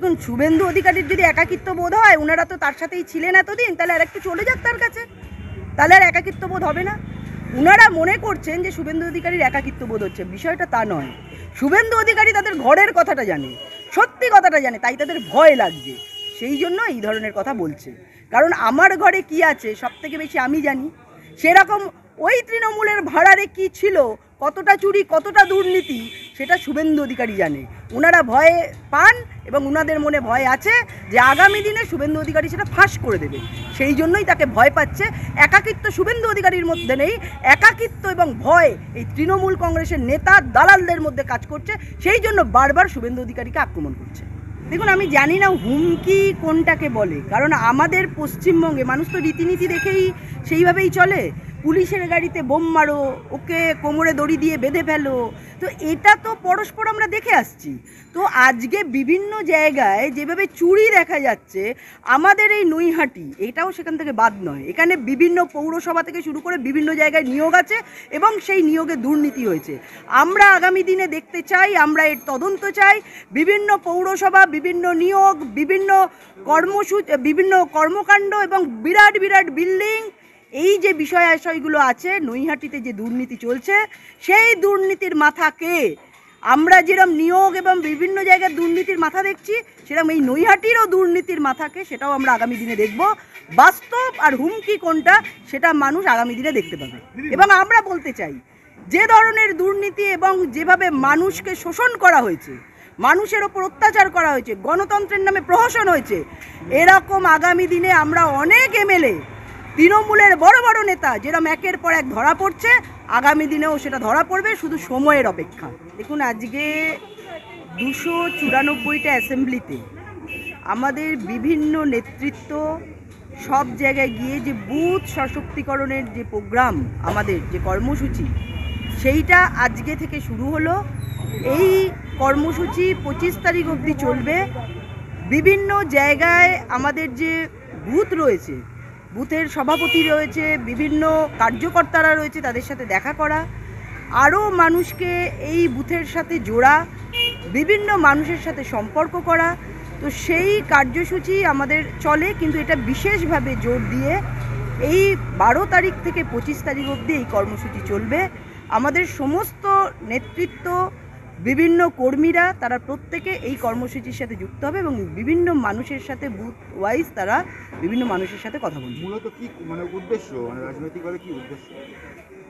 দেখুন শুভেন্দু অধিকারীর যদি একাকিত্ব বোধ হয় ওনারা তো তার সাথেই ছিলেন এতদিন তাহলে আর একটু চলে যাক তার কাছে তাহলে আর একাকিত্ব বোধ হবে না ওনারা মনে করছেন যে শুভেন্দু অধিকারীর একাকিত্ব বোধ হচ্ছে বিষয়টা তা নয় শুভেন্দু অধিকারী তাদের ঘরের কথাটা জানে সত্যি কথাটা জানে তাই তাদের ভয় লাগছে সেই জন্য এই ধরনের কথা বলছে কারণ আমার ঘরে কি আছে সব থেকে বেশি আমি জানি সেরকম ওই তৃণমূলের ভাড়ারে কি ছিল কতটা চুরি কতটা দুর্নীতি সেটা শুভেন্দু অধিকারী জানে ওনারা ভয়ে পান এবং ওনাদের মনে ভয় আছে যে আগামী দিনে শুভেন্দু অধিকারী সেটা ফাঁস করে দেবে সেই জন্যই তাকে ভয় পাচ্ছে একাকিত্ব শুভেন্দু অধিকারীর মধ্যে নেই একাকিত্ব এবং ভয় এই তৃণমূল কংগ্রেসের নেতা দালালদের মধ্যে কাজ করছে সেই জন্য বারবার শুভেন্দু অধিকারীকে আক্রমণ করছে দেখুন আমি জানি না হুমকি কোনটাকে বলে কারণ আমাদের পশ্চিমবঙ্গে মানুষ তো রীতিনীতি দেখেই সেইভাবেই চলে পুলিশের গাড়িতে বোম মারো ওকে কোমরে দড়ি দিয়ে বেঁধে ফেলো তো এটা তো পরস্পর আমরা দেখে আসছি তো আজকে বিভিন্ন জায়গায় যেভাবে চুরি দেখা যাচ্ছে আমাদের এই নৈহাটি এটাও সেখান থেকে বাদ নয় এখানে বিভিন্ন পৌরসভা থেকে শুরু করে বিভিন্ন জায়গায় নিয়োগ আছে এবং সেই নিয়োগে দুর্নীতি হয়েছে আমরা আগামী দিনে দেখতে চাই আমরা এর তদন্ত চাই বিভিন্ন পৌরসভা বিভিন্ন নিয়োগ বিভিন্ন কর্মসূচি বিভিন্ন কর্মকাণ্ড এবং বিরাট বিরাট বিল্ডিং এই যে আশয়গুলো আছে নৈহাটিতে যে দুর্নীতি চলছে সেই দুর্নীতির মাথা কে আমরা যেরকম নিয়োগ এবং বিভিন্ন জায়গায় দুর্নীতির মাথা দেখছি সেরকম এই নৈহাটিরও দুর্নীতির মাথাকে সেটাও আমরা আগামী দিনে দেখব বাস্তব আর হুমকি কোনটা সেটা মানুষ আগামী দিনে দেখতে পাবে এবং আমরা বলতে চাই যে ধরনের দুর্নীতি এবং যেভাবে মানুষকে শোষণ করা হয়েছে মানুষের ওপর অত্যাচার করা হয়েছে গণতন্ত্রের নামে প্রহসন হয়েছে এরকম আগামী দিনে আমরা অনেক এমএলএ তৃণমূলের বড় বড় নেতা যেরম একের পর এক ধরা পড়ছে আগামী দিনেও সেটা ধরা পড়বে শুধু সময়ের অপেক্ষা দেখুন আজকে দুশো চুরানব্বইটা অ্যাসেম্বলিতে আমাদের বিভিন্ন নেতৃত্ব সব জায়গায় গিয়ে যে বুথ সশক্তিকরণের যে প্রোগ্রাম আমাদের যে কর্মসূচি সেইটা আজকে থেকে শুরু হলো এই কর্মসূচি পঁচিশ তারিখ অবধি চলবে বিভিন্ন জায়গায় আমাদের যে বুথ রয়েছে বুথের সভাপতি রয়েছে বিভিন্ন কার্যকর্তারা রয়েছে তাদের সাথে দেখা করা আরও মানুষকে এই বুথের সাথে জোড়া বিভিন্ন মানুষের সাথে সম্পর্ক করা তো সেই কার্যসূচি আমাদের চলে কিন্তু এটা বিশেষভাবে জোর দিয়ে এই বারো তারিখ থেকে পঁচিশ তারিখ অবধি এই কর্মসূচি চলবে আমাদের সমস্ত নেতৃত্ব বিভিন্ন কর্মীরা তারা প্রত্যেকে এই কর্মসূচির সাথে যুক্ত হবে এবং বিভিন্ন মানুষের সাথে বুথ ওয়াইজ তারা বিভিন্ন মানুষের সাথে কথা বলবে মূলত কি মানে উদ্দেশ্য মানে রাজনৈতিকভাবে কি উদ্দেশ্য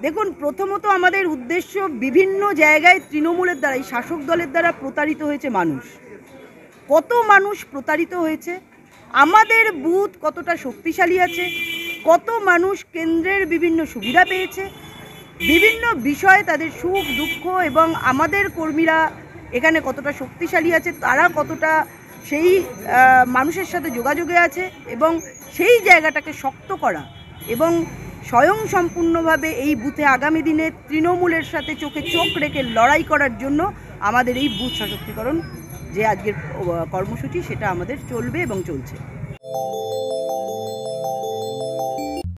দেখুন প্রথমত আমাদের উদ্দেশ্য বিভিন্ন জায়গায় তৃণমূলের দ্বারা এই শাসক দলের দ্বারা প্রতারিত হয়েছে মানুষ কত মানুষ প্রতারিত হয়েছে আমাদের বুথ কতটা শক্তিশালী আছে কত মানুষ কেন্দ্রের বিভিন্ন সুবিধা পেয়েছে বিভিন্ন বিষয়ে তাদের সুখ দুঃখ এবং আমাদের কর্মীরা এখানে কতটা শক্তিশালী আছে তারা কতটা সেই মানুষের সাথে যোগাযোগে আছে এবং সেই জায়গাটাকে শক্ত করা এবং স্বয়ং সম্পূর্ণভাবে এই বুথে আগামী দিনে তৃণমূলের সাথে চোখে চোখ রেখে লড়াই করার জন্য আমাদের এই বুথ সশক্তিকরণ যে আজকের কর্মসূচি সেটা আমাদের চলবে এবং চলছে